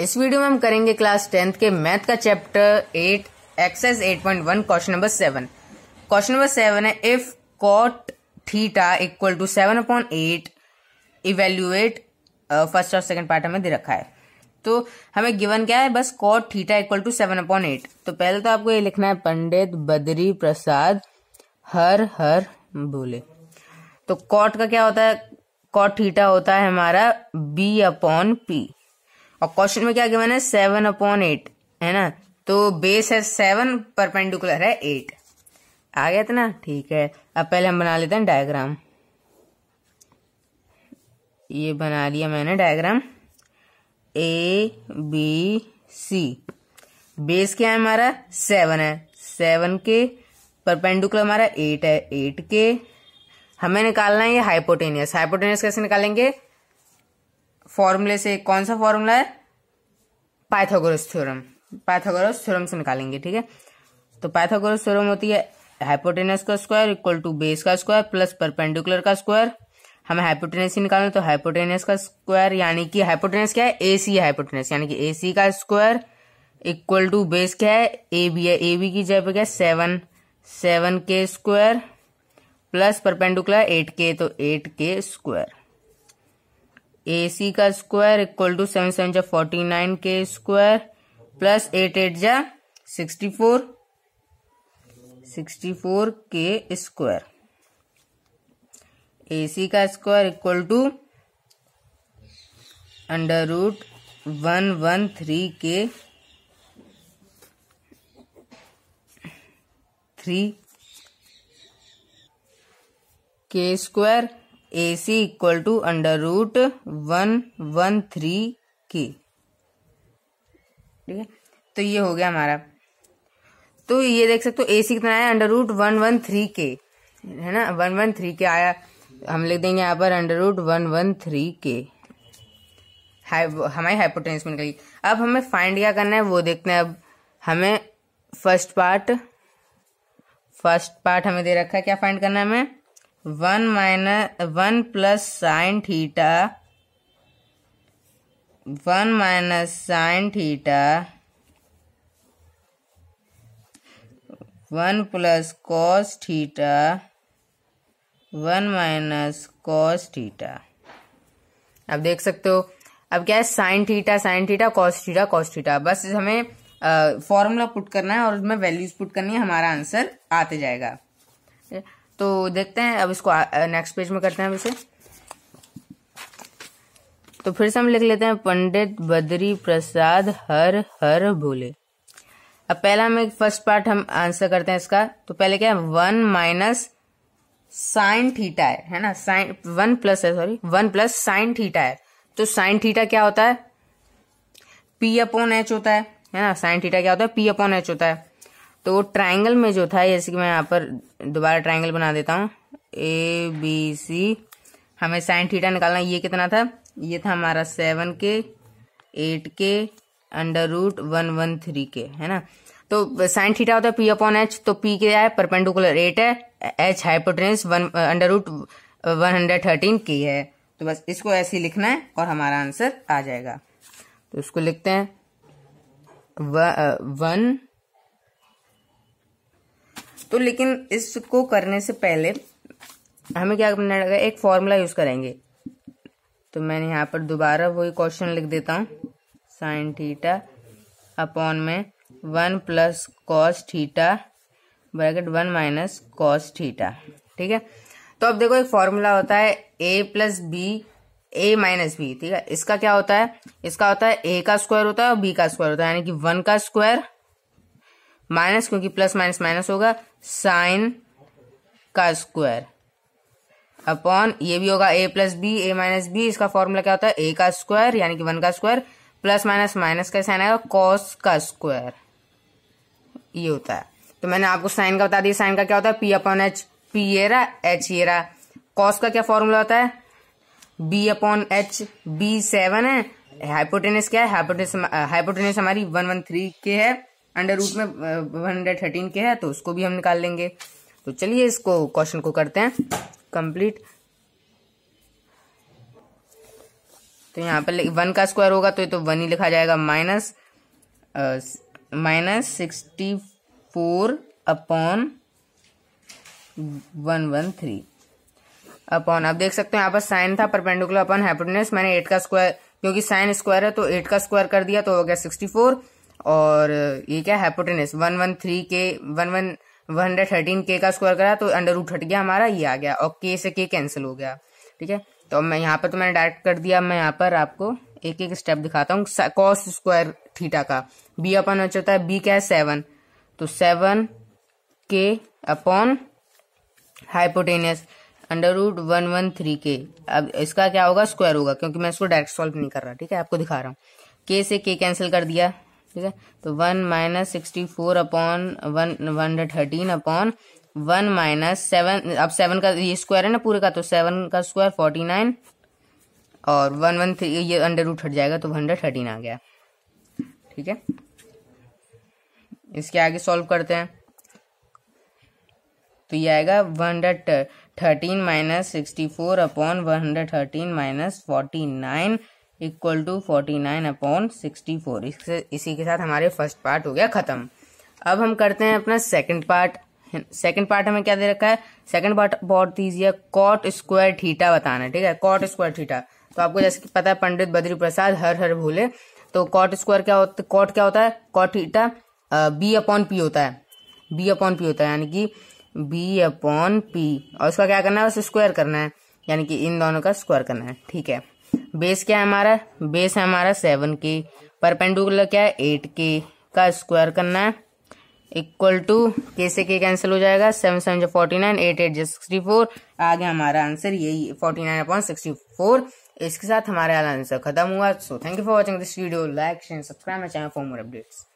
इस वीडियो में हम करेंगे क्लास टेंथ के मैथ का chapter eight exercise eight point one question number seven question number seven है if cot theta equal to seven upon eight evaluate first और second part हमें दे रखा है तो हमें गिवन क्या है बस cot theta equal to seven upon eight तो पहले तो आपको ये लिखना है पंडित बद्री प्रसाद हर हर बोले तो कॉट का क्या होता है कॉट थीटा होता है हमारा बी अपॉन पी और क्वेश्चन में क्या गिवन है सेवन अपॉन एट है ना तो बेस है सेवन परपेंडिकुलर है एट आ गया इतना ठीक है अब पहले हम बना लेते हैं डायग्राम ये बना लिया मैंने diagram A B C base क्या है हमारा सेवन है सेवन के परपेंडिकुलर हमारा एट है एट के हमें निकालना है ये हाइपोटेनियस हाइपोटेनियस कैसे निकालेंगे फॉर्मूले से कौन सा फॉर्मूला है पाइथागोरस थ्योरम पाइथागोरस थ्योरम से निकालेंगे ठीक है तो पाइथागोरस थ्योरम होती है हाइपोटेनस का स्क्वायर इक्वल टू बेस का स्क्वायर प्लस परपेंडिकुलर का स्क्वायर हमें हाइपोटेनस ही निकालना तो हाइपोटेनस का स्क्वायर यानी कि हाइपोटेनस क्या है ए सी हाइपोटेनस यानी कि ए सी का स्क्वायर इक्वल टू बेस क्या है ए बी है ए बी की जगह पे क्या सेवन सेवन के स्क्वायर प्लस परपेंडिकुलर एट के तो एट के स्क्वायर ए सी का square equal to seven seven जा फोर्टी नाइन के स्क्वायर प्लस एट एट जा सिक्सटी फोर सिक्सटी फोर के स्क्वायर ए सी का square equal to under root one one three के थ्री के square A C equal to under root one one three के ठीक है तो ये हो गया हमारा तो ये देख सकते हो ए सी कितना आया under root one one three के है ना वन वन थ्री के आया हम लिख देंगे यहाँ पर under root one one three के हमारी हाइपोटेंस में निकली अब हमें फाइंड क्या करना है वो देखते हैं अब हमें फर्स्ट पार्ट फर्स्ट पार्ट हमें दे रखा है क्या फाइंड करना है हमें one minus one plus sine theta one minus sine theta one plus cos theta one minus cos theta अब देख सकते हो अब क्या है sine theta sine theta cos theta cos theta बस हमें फॉर्मूला पुट करना है और उसमें वैल्यूज पुट करनी है हमारा आंसर आते जाएगा तो देखते हैं अब इसको नेक्स्ट पेज में करते हैं इसे तो फिर से हम लिख लेते हैं पंडित बद्री प्रसाद हर हर भोले अब पहला हमें फर्स्ट पार्ट हम आंसर करते हैं इसका तो पहले क्या है वन माइनस साइन थीटा है है ना साइन वन प्लस है sorry one plus sine theta है तो साइन थीटा क्या होता है पी अपॉन एच होता है है ना साइन थीटा क्या होता है पी अपॉन एच होता है तो ट्राइंगल में जो था जैसे कि मैं यहाँ पर दोबारा ट्राइंगल बना देता हूँ ए बी सी हमें साइन थीटा निकालना ये कितना था ये था हमारा सेवन के एट के under root one one three के है ना तो साइन थीटा होता है पी अपॉन एच तो पी क्या है परपेंडिकुलर एट है H hypotenuse one under root one hundred thirteen के है तो बस इसको ऐसे ही लिखना है और हमारा आंसर आ जाएगा तो इसको लिखते हैं वन तो लेकिन इसको करने से पहले हमें क्या करना रहेगा एक फॉर्मूला यूज करेंगे तो मैंने यहाँ पर दोबारा वही क्वेश्चन लिख देता हूँ साइन थीटा अपॉन में one plus cos theta bracket one minus cos theta ठीक है तो अब देखो एक फॉर्मूला होता है A plus B A minus B ठीक है इसका क्या होता है इसका होता है ए का स्क्वायर होता है और बी का स्क्वायर होता है यानी कि वन का स्क्वायर माइनस क्योंकि प्लस माइनस माइनस होगा साइन का स्क्वायर अपॉन ये भी होगा A plus B A minus B इसका फॉर्मूला क्या होता है ए का स्क्वायर यानी कि वन का स्क्वायर प्लस माइनस माइनस का साइन आएगा कॉस का स्क्वायर ये होता है तो मैंने आपको साइन का बता दिया साइन का क्या होता है पी अपॉन एच पी एरा रहा एच ये रहा कॉस का क्या फॉर्मूला होता है B upon H B seven है हाइपोटेनस क्या है हाइपोटेनस हाइपोटेनस हमारी वन वन थ्री के है अंडर रूट में वन हंड्रेड थर्टीन के है तो उसको भी हम निकाल लेंगे तो चलिए इसको क्वेश्चन को करते हैं कंप्लीट तो यहाँ पर वन का स्क्वायर होगा तो ये तो वन ही लिखा जाएगा minus minus sixty four upon one one three upon आप देख सकते हो यहाँ पर साइन था परपेंडिकुलर अपॉन हाइपोटेनस मैंने एट का स्क्वायर क्योंकि साइन स्क्वायर है तो एट का स्क्वायर कर दिया तो हो गया सिक्सटी फोर और ये क्या हैपोटेनस वन वन थ्री के one one one hundred thirteen के का स्क्वायर करा तो अंडर रूट हट गया हमारा ये आ गया और के से के कैंसिल हो गया ठीक है तो मैं यहाँ पर तो मैंने डायरेक्ट कर दिया मैं यहाँ पर आपको एक एक स्टेप दिखाता हूँ कॉस स्क्वायर थीटा का बी अपन एच होता है बी क्या है सेवन तो सेवन के upon hypotenuse under root one one three के अब इसका क्या होगा स्क्वायर होगा क्योंकि मैं इसको डायरेक्ट सॉल्व नहीं कर रहा ठीक है आपको दिखा रहा हूँ के से के कैंसिल कर दिया ठीक है तो one minus sixty four upon one one hundred thirteen upon one minus seven अब सेवन का ये स्क्वायर है ना पूरे का तो सेवन का स्क्वायर फोर्टी नाइन और वन वन थ्री ये अंडर रूट हट जाएगा तो वन हंड्रेड थर्टीन आ गया ठीक है इसके आगे सॉल्व करते हैं तो ये आएगा one hundred thirteen minus sixty four upon one hundred thirteen minus forty nine equal to forty nine upon sixty four इसी के साथ हमारे फर्स्ट पार्ट हो गया ख़त्म अब हम करते हैं अपना सेकंड पार्ट सेकंड पार्ट हमें क्या दे रखा है सेकंड पार्ट बहुत ईजी है कॉट स्क्वायर थीटा बताना है ठीक है कॉट स्क्वायर थीटा तो आपको जैसे कि पता है पंडित बद्री प्रसाद हर हर भूले तो कॉट स्क्वायर क्या होता है कॉट क्या होता है cot theta B upon P होता है बी अपॉन पी होता है यानी कि बी अपॉन पी और उसका क्या करना है बस स्क्वायर करना है यानी कि इन दोनों का स्क्वायर करना है ठीक है बेस क्या है हमारा बेस है हमारा सेवन के परपेंडिकुलर क्या है एट के का स्क्वायर करना है इक्वल टू के से के कैंसिल हो जाएगा सेवन सेवन जो फोर्टी नाइन एट एट जो सिक्सटी फोर आ गया हमारा आंसर यही forty nine upon sixty four इसके साथ हमारा आंसर खत्म हुआ so thank you for watching this video like share subscribe my channel for more updates